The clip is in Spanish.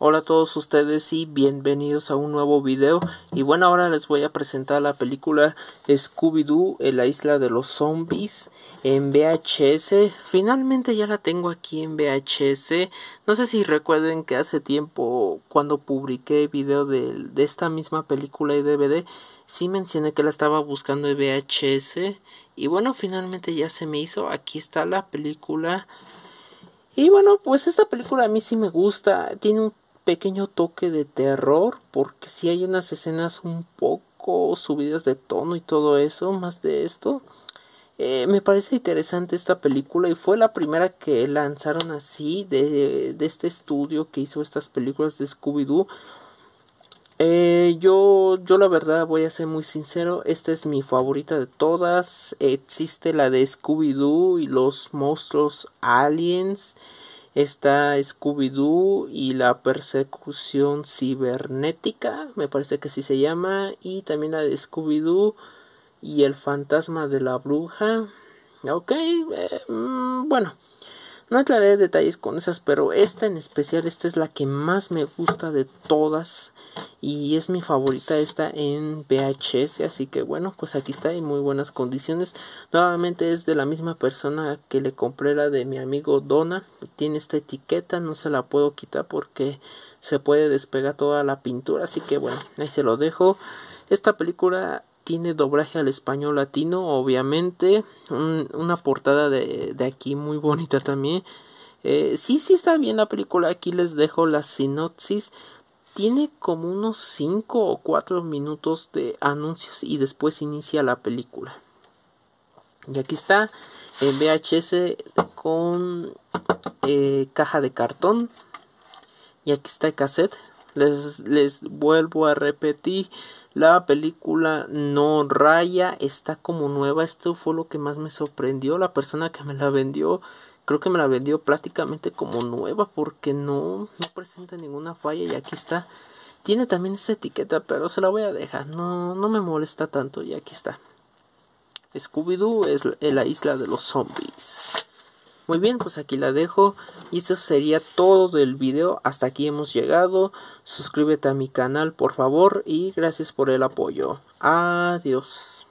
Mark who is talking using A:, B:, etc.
A: Hola a todos ustedes y bienvenidos a un nuevo video y bueno ahora les voy a presentar la película Scooby-Doo en la isla de los zombies en VHS finalmente ya la tengo aquí en VHS no sé si recuerden que hace tiempo cuando publiqué video de, de esta misma película y DVD sí mencioné que la estaba buscando en VHS y bueno finalmente ya se me hizo aquí está la película y bueno, pues esta película a mí sí me gusta, tiene un pequeño toque de terror, porque si hay unas escenas un poco subidas de tono y todo eso, más de esto. Eh, me parece interesante esta película y fue la primera que lanzaron así de, este estudio que hizo estas películas de Scooby-Doo. Eh, yo, yo la verdad voy a ser muy sincero, esta es mi favorita de todas. Existe la de Scooby-Doo y los monstruos aliens. Está Scooby-Doo y la persecución cibernética, me parece que así se llama. Y también la de Scooby-Doo y el fantasma de la bruja. Ok, eh, mm, bueno. No aclararé detalles con esas, pero esta en especial, esta es la que más me gusta de todas y es mi favorita esta en VHS, así que bueno, pues aquí está en muy buenas condiciones. Nuevamente es de la misma persona que le compré la de mi amigo Donna. Tiene esta etiqueta, no se la puedo quitar porque se puede despegar toda la pintura, así que bueno, ahí se lo dejo. Esta película tiene doblaje al español latino, obviamente. una portada de, aquí muy bonita también. Eh, sí, sí está bien la película. Aquí les dejo la sinopsis. Tiene como unos 5 o 4 minutos de anuncios y después inicia la película. Y aquí está en VHS con eh, caja de cartón. Y aquí está el cassette. Les, les vuelvo a repetir. La película no raya, está como nueva. Esto fue lo que más me sorprendió. La persona que me la vendió, creo que me la vendió prácticamente como nueva porque no, no presenta ninguna falla y aquí está. Tiene también esa etiqueta, pero se la voy a dejar. No, no me molesta tanto y aquí está. Scooby-Doo es la isla de los zombies. Muy bien, pues aquí la dejo. Y eso sería todo del video. Hasta aquí hemos llegado. Suscríbete a mi canal, por favor. Y gracias por el apoyo. Adiós.